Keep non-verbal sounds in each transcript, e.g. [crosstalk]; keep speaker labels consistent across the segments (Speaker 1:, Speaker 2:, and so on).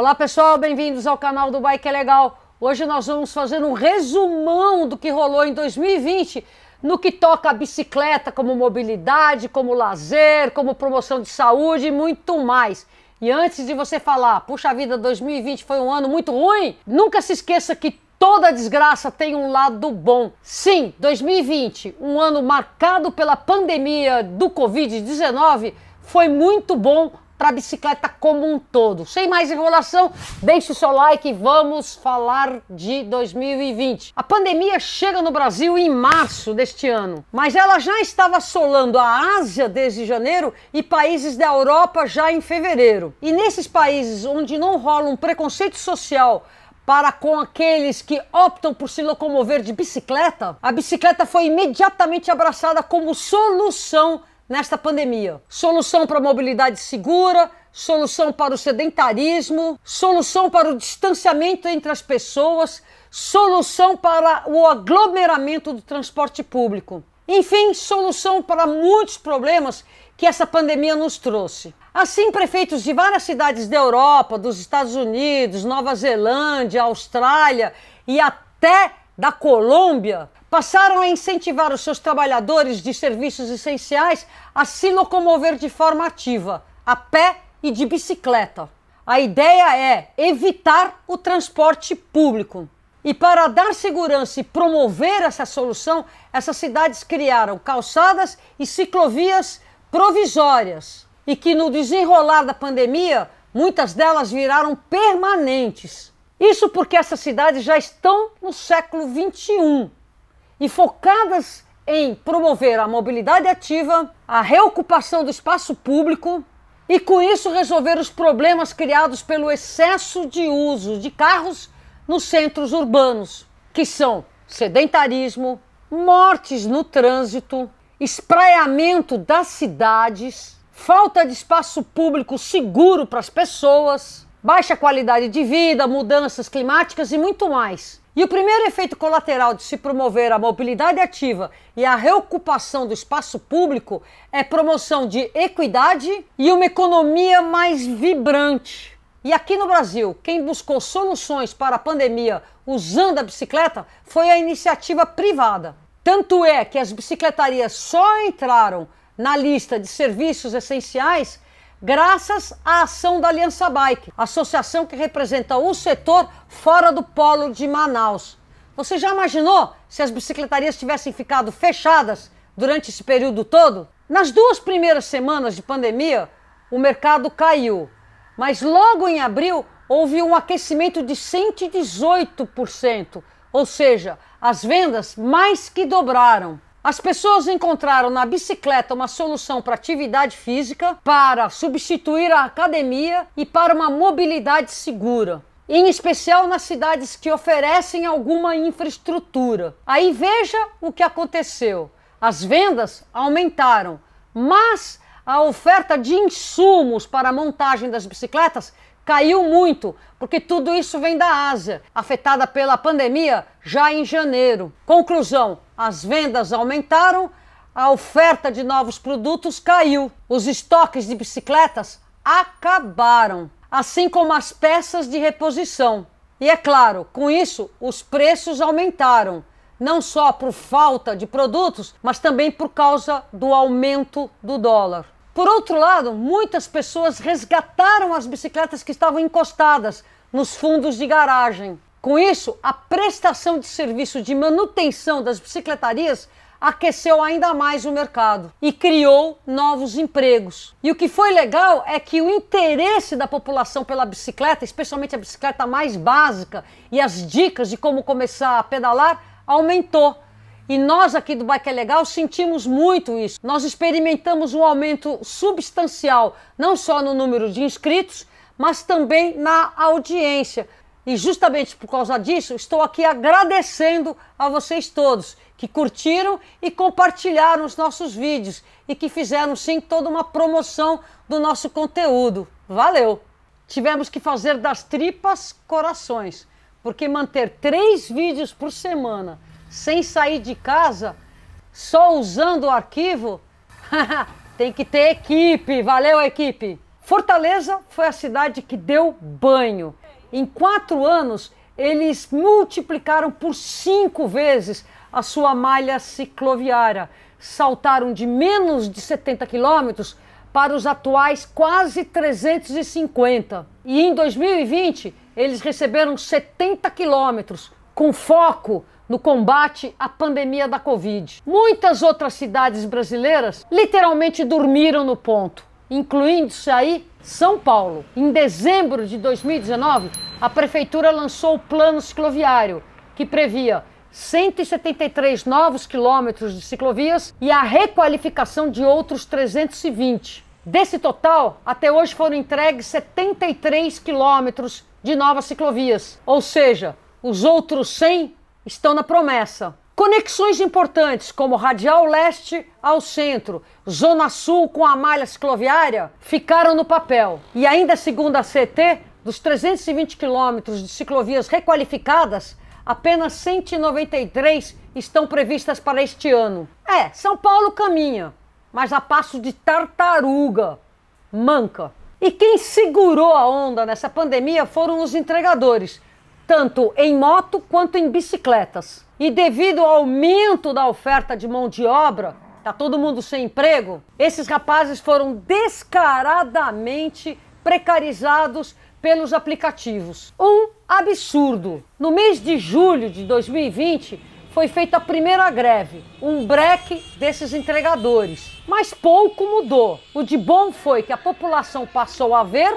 Speaker 1: Olá pessoal, bem-vindos ao canal do Bike é Legal. Hoje nós vamos fazer um resumão do que rolou em 2020 no que toca a bicicleta como mobilidade, como lazer, como promoção de saúde e muito mais. E antes de você falar, puxa vida, 2020 foi um ano muito ruim, nunca se esqueça que toda desgraça tem um lado bom. Sim, 2020, um ano marcado pela pandemia do Covid-19, foi muito bom para a bicicleta como um todo. Sem mais enrolação, deixe o seu like e vamos falar de 2020. A pandemia chega no Brasil em março deste ano, mas ela já estava assolando a Ásia desde janeiro e países da Europa já em fevereiro. E nesses países onde não rola um preconceito social para com aqueles que optam por se locomover de bicicleta, a bicicleta foi imediatamente abraçada como solução nesta pandemia. Solução para a mobilidade segura, solução para o sedentarismo, solução para o distanciamento entre as pessoas, solução para o aglomeramento do transporte público. Enfim, solução para muitos problemas que essa pandemia nos trouxe. Assim, prefeitos de várias cidades da Europa, dos Estados Unidos, Nova Zelândia, Austrália e até da Colômbia passaram a incentivar os seus trabalhadores de serviços essenciais a se locomover de forma ativa, a pé e de bicicleta. A ideia é evitar o transporte público. E para dar segurança e promover essa solução, essas cidades criaram calçadas e ciclovias provisórias e que no desenrolar da pandemia, muitas delas viraram permanentes. Isso porque essas cidades já estão no século XXI e focadas em promover a mobilidade ativa, a reocupação do espaço público e, com isso, resolver os problemas criados pelo excesso de uso de carros nos centros urbanos, que são sedentarismo, mortes no trânsito, espraiamento das cidades, falta de espaço público seguro para as pessoas baixa qualidade de vida, mudanças climáticas e muito mais. E o primeiro efeito colateral de se promover a mobilidade ativa e a reocupação do espaço público é promoção de equidade e uma economia mais vibrante. E aqui no Brasil, quem buscou soluções para a pandemia usando a bicicleta foi a iniciativa privada. Tanto é que as bicicletarias só entraram na lista de serviços essenciais graças à ação da Aliança Bike, associação que representa o setor fora do polo de Manaus. Você já imaginou se as bicicletarias tivessem ficado fechadas durante esse período todo? Nas duas primeiras semanas de pandemia, o mercado caiu, mas logo em abril houve um aquecimento de 118%, ou seja, as vendas mais que dobraram. As pessoas encontraram na bicicleta uma solução para atividade física, para substituir a academia e para uma mobilidade segura. Em especial nas cidades que oferecem alguma infraestrutura. Aí veja o que aconteceu: as vendas aumentaram, mas a oferta de insumos para a montagem das bicicletas caiu muito, porque tudo isso vem da Ásia, afetada pela pandemia já em janeiro. Conclusão: as vendas aumentaram, a oferta de novos produtos caiu, os estoques de bicicletas acabaram, assim como as peças de reposição. E é claro, com isso, os preços aumentaram, não só por falta de produtos, mas também por causa do aumento do dólar. Por outro lado, muitas pessoas resgataram as bicicletas que estavam encostadas nos fundos de garagem. Com isso, a prestação de serviço de manutenção das bicicletarias aqueceu ainda mais o mercado e criou novos empregos. E o que foi legal é que o interesse da população pela bicicleta, especialmente a bicicleta mais básica e as dicas de como começar a pedalar, aumentou e nós aqui do Bike é Legal sentimos muito isso. Nós experimentamos um aumento substancial, não só no número de inscritos, mas também na audiência. E justamente por causa disso, estou aqui agradecendo a vocês todos que curtiram e compartilharam os nossos vídeos e que fizeram sim toda uma promoção do nosso conteúdo. Valeu! Tivemos que fazer das tripas corações, porque manter três vídeos por semana sem sair de casa, só usando o arquivo? [laughs] Tem que ter equipe, valeu equipe! Fortaleza foi a cidade que deu banho. Em quatro anos, eles multiplicaram por cinco vezes a sua malha cicloviária. Saltaram de menos de 70 quilômetros para os atuais quase 350. E em 2020, eles receberam 70 quilômetros, com foco no combate à pandemia da Covid. Muitas outras cidades brasileiras literalmente dormiram no ponto, incluindo-se aí São Paulo. Em dezembro de 2019, a prefeitura lançou o plano cicloviário, que previa 173 novos quilômetros de ciclovias e a requalificação de outros 320. Desse total, até hoje foram entregues 73 quilômetros de novas ciclovias, ou seja, os outros 100 estão na promessa. Conexões importantes como Radial Leste ao centro, Zona Sul com a malha cicloviária ficaram no papel. E ainda segundo a CT, dos 320 quilômetros de ciclovias requalificadas, apenas 193 estão previstas para este ano. É, São Paulo caminha, mas a passo de tartaruga, manca. E quem segurou a onda nessa pandemia foram os entregadores tanto em moto quanto em bicicletas. E devido ao aumento da oferta de mão de obra, tá todo mundo sem emprego, esses rapazes foram descaradamente precarizados pelos aplicativos. Um absurdo. No mês de julho de 2020, foi feita a primeira greve, um breque desses entregadores. Mas pouco mudou. O de bom foi que a população passou a ver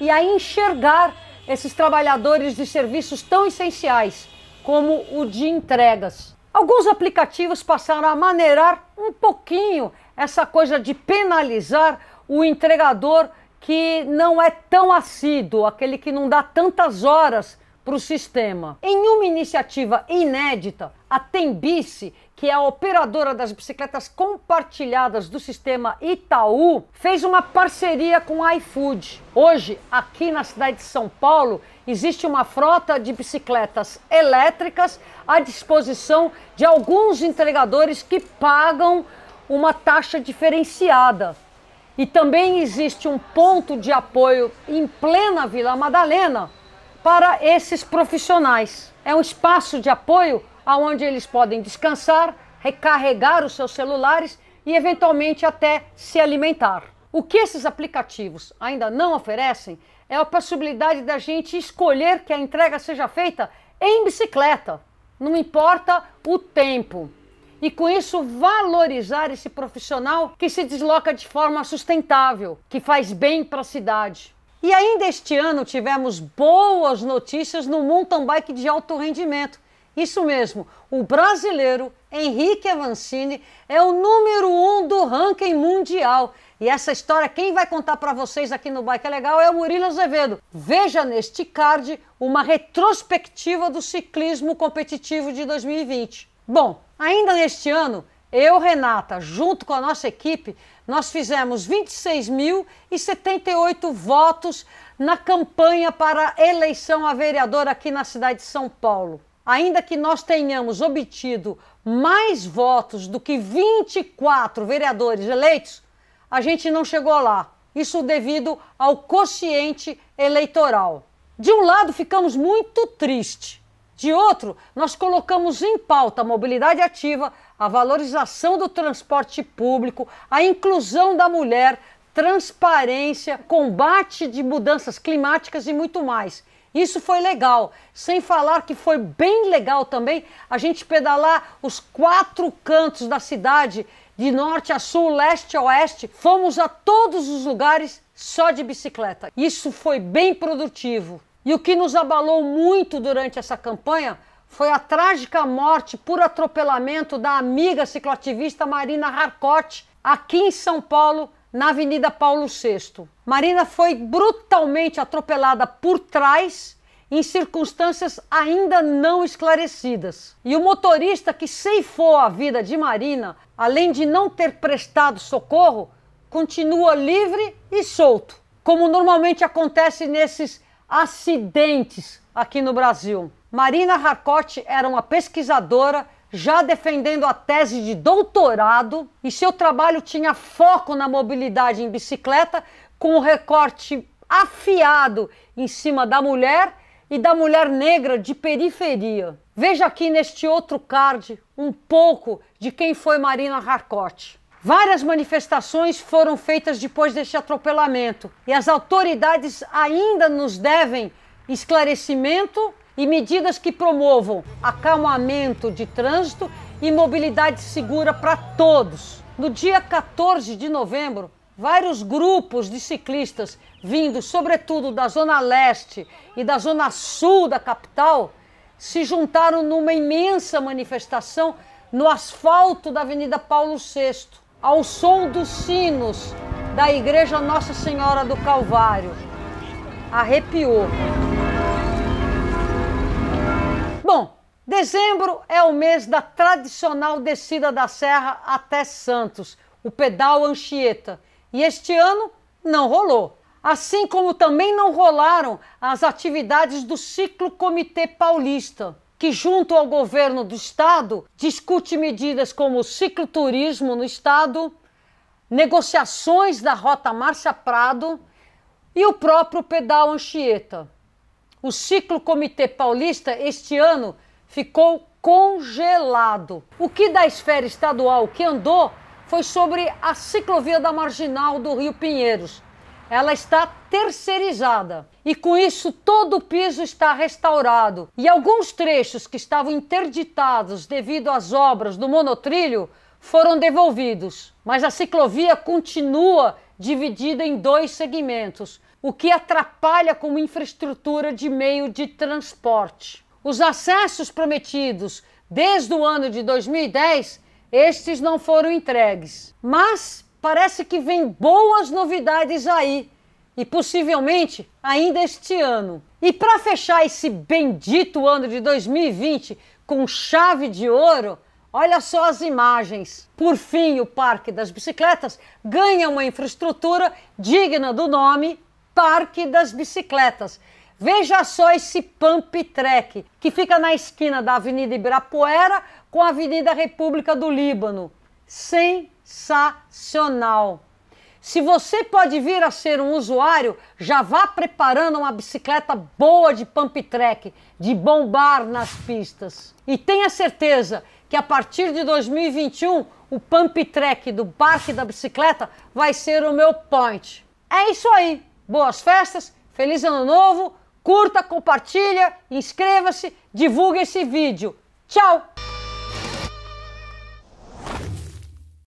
Speaker 1: e a enxergar esses trabalhadores de serviços tão essenciais como o de entregas. Alguns aplicativos passaram a maneirar um pouquinho essa coisa de penalizar o entregador que não é tão assíduo, aquele que não dá tantas horas para o sistema. Em uma iniciativa inédita, a Tembice, que é a operadora das bicicletas compartilhadas do sistema Itaú, fez uma parceria com a iFood. Hoje, aqui na cidade de São Paulo, existe uma frota de bicicletas elétricas à disposição de alguns entregadores que pagam uma taxa diferenciada. E também existe um ponto de apoio em plena Vila Madalena para esses profissionais. É um espaço de apoio aonde eles podem descansar, recarregar os seus celulares e eventualmente até se alimentar. O que esses aplicativos ainda não oferecem é a possibilidade da gente escolher que a entrega seja feita em bicicleta, não importa o tempo. E com isso valorizar esse profissional que se desloca de forma sustentável, que faz bem para a cidade. E ainda este ano tivemos boas notícias no mountain bike de alto rendimento, isso mesmo, o brasileiro Henrique Avancini é o número um do ranking mundial. E essa história, quem vai contar para vocês aqui no Bike é Legal é o Murilo Azevedo. Veja neste card uma retrospectiva do ciclismo competitivo de 2020. Bom, ainda neste ano, eu, Renata, junto com a nossa equipe, nós fizemos 26.078 votos na campanha para eleição a vereadora aqui na cidade de São Paulo ainda que nós tenhamos obtido mais votos do que 24 vereadores eleitos, a gente não chegou lá. Isso devido ao quociente eleitoral. De um lado, ficamos muito tristes. De outro, nós colocamos em pauta a mobilidade ativa, a valorização do transporte público, a inclusão da mulher, transparência, combate de mudanças climáticas e muito mais. Isso foi legal. Sem falar que foi bem legal também a gente pedalar os quatro cantos da cidade, de norte a sul, leste a oeste. Fomos a todos os lugares só de bicicleta. Isso foi bem produtivo. E o que nos abalou muito durante essa campanha foi a trágica morte por atropelamento da amiga cicloativista Marina Harcourt, aqui em São Paulo, na Avenida Paulo VI. Marina foi brutalmente atropelada por trás em circunstâncias ainda não esclarecidas. E o motorista que ceifou a vida de Marina, além de não ter prestado socorro, continua livre e solto, como normalmente acontece nesses acidentes aqui no Brasil. Marina Racote era uma pesquisadora já defendendo a tese de doutorado e seu trabalho tinha foco na mobilidade em bicicleta, com o um recorte afiado em cima da mulher e da mulher negra de periferia. Veja aqui neste outro card um pouco de quem foi Marina Harcourt. Várias manifestações foram feitas depois deste atropelamento e as autoridades ainda nos devem esclarecimento e medidas que promovam acalmamento de trânsito e mobilidade segura para todos. No dia 14 de novembro, vários grupos de ciclistas vindos, sobretudo da zona leste e da zona sul da capital, se juntaram numa imensa manifestação no asfalto da Avenida Paulo VI, ao som dos sinos da Igreja Nossa Senhora do Calvário. Arrepiou. Bom, dezembro é o mês da tradicional descida da serra até Santos, o pedal Anchieta, e este ano não rolou. Assim como também não rolaram as atividades do Ciclo Comitê Paulista, que, junto ao governo do estado, discute medidas como o cicloturismo no estado, negociações da Rota Marcha Prado e o próprio pedal Anchieta. O ciclo Comitê Paulista este ano ficou congelado. O que da esfera estadual que andou foi sobre a ciclovia da Marginal do Rio Pinheiros. Ela está terceirizada e com isso todo o piso está restaurado e alguns trechos que estavam interditados devido às obras do monotrilho foram devolvidos. Mas a ciclovia continua dividida em dois segmentos, o que atrapalha como infraestrutura de meio de transporte. Os acessos prometidos desde o ano de 2010, estes não foram entregues. Mas parece que vem boas novidades aí e possivelmente ainda este ano. E para fechar esse bendito ano de 2020 com chave de ouro, olha só as imagens. Por fim, o Parque das Bicicletas ganha uma infraestrutura digna do nome Parque das Bicicletas. Veja só esse pump track, que fica na esquina da Avenida Ibirapuera com a Avenida República do Líbano. Sensacional! Se você pode vir a ser um usuário, já vá preparando uma bicicleta boa de pump track, de bombar nas pistas. E tenha certeza que a partir de 2021, o pump track do Parque da Bicicleta vai ser o meu point. É isso aí! boas festas, feliz ano novo, curta, compartilha, inscreva-se, divulgue esse vídeo. Tchau!